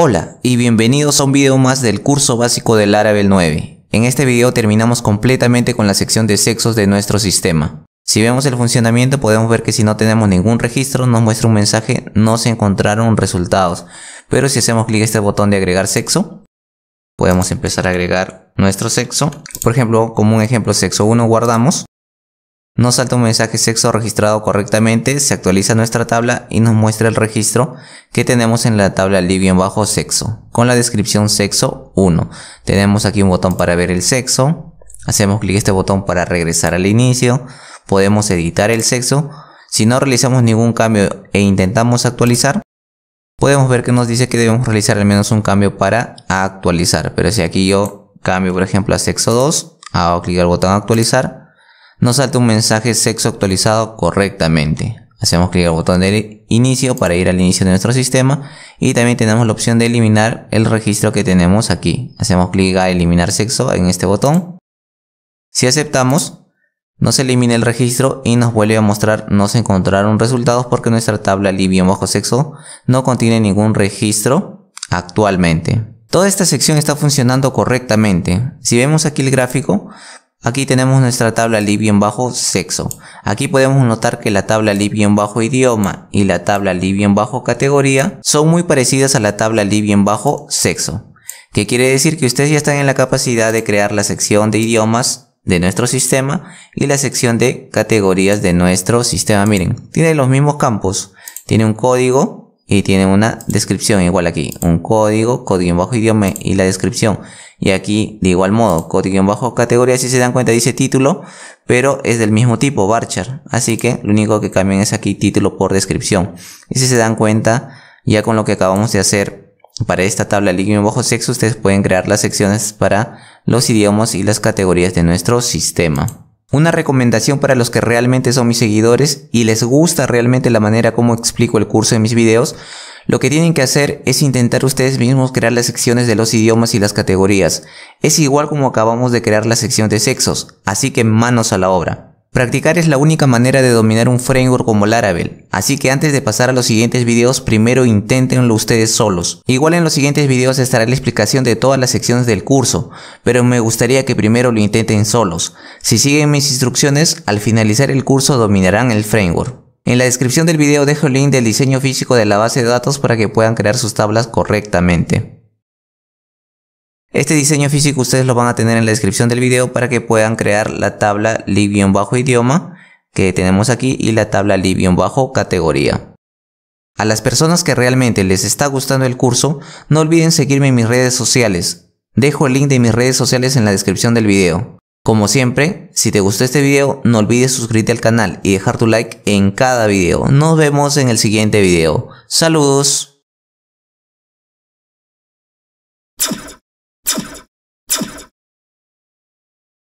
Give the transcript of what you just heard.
Hola y bienvenidos a un video más del curso básico del Laravel 9. En este video terminamos completamente con la sección de sexos de nuestro sistema. Si vemos el funcionamiento podemos ver que si no tenemos ningún registro nos muestra un mensaje no se encontraron resultados. Pero si hacemos clic en este botón de agregar sexo, podemos empezar a agregar nuestro sexo. Por ejemplo, como un ejemplo sexo 1 guardamos nos salta un mensaje sexo registrado correctamente, se actualiza nuestra tabla y nos muestra el registro que tenemos en la tabla bajo sexo, con la descripción sexo 1. Tenemos aquí un botón para ver el sexo, hacemos clic en este botón para regresar al inicio, podemos editar el sexo. Si no realizamos ningún cambio e intentamos actualizar, podemos ver que nos dice que debemos realizar al menos un cambio para actualizar. Pero si aquí yo cambio por ejemplo a sexo 2, hago clic al botón actualizar, nos salta un mensaje sexo actualizado correctamente. Hacemos clic al botón de inicio para ir al inicio de nuestro sistema y también tenemos la opción de eliminar el registro que tenemos aquí. Hacemos clic a eliminar sexo en este botón. Si aceptamos, nos elimina el registro y nos vuelve a mostrar no se encontraron resultados porque nuestra tabla bajo sexo no contiene ningún registro actualmente. Toda esta sección está funcionando correctamente. Si vemos aquí el gráfico, Aquí tenemos nuestra tabla lib-bajo sexo. Aquí podemos notar que la tabla en bajo idioma y la tabla lib-bajo categoría son muy parecidas a la tabla lib-bajo sexo. Que quiere decir que ustedes ya están en la capacidad de crear la sección de idiomas de nuestro sistema y la sección de categorías de nuestro sistema. Miren, tiene los mismos campos. Tiene un código y tiene una descripción igual aquí. Un código, código en bajo idioma y la descripción. Y aquí de igual modo, bajo categoría si se dan cuenta dice título, pero es del mismo tipo, varchar. Así que lo único que cambian es aquí título por descripción. Y si se dan cuenta, ya con lo que acabamos de hacer para esta tabla de bajo sexo, ustedes pueden crear las secciones para los idiomas y las categorías de nuestro sistema. Una recomendación para los que realmente son mis seguidores y les gusta realmente la manera como explico el curso de mis videos lo que tienen que hacer es intentar ustedes mismos crear las secciones de los idiomas y las categorías. Es igual como acabamos de crear la sección de sexos, así que manos a la obra. Practicar es la única manera de dominar un framework como Laravel, así que antes de pasar a los siguientes videos primero inténtenlo ustedes solos. Igual en los siguientes videos estará la explicación de todas las secciones del curso, pero me gustaría que primero lo intenten solos. Si siguen mis instrucciones, al finalizar el curso dominarán el framework. En la descripción del video dejo el link del diseño físico de la base de datos para que puedan crear sus tablas correctamente. Este diseño físico ustedes lo van a tener en la descripción del video para que puedan crear la tabla bajo idioma que tenemos aquí y la tabla bajo categoría A las personas que realmente les está gustando el curso, no olviden seguirme en mis redes sociales. Dejo el link de mis redes sociales en la descripción del video. Como siempre, si te gustó este video, no olvides suscribirte al canal y dejar tu like en cada video. Nos vemos en el siguiente video. Saludos.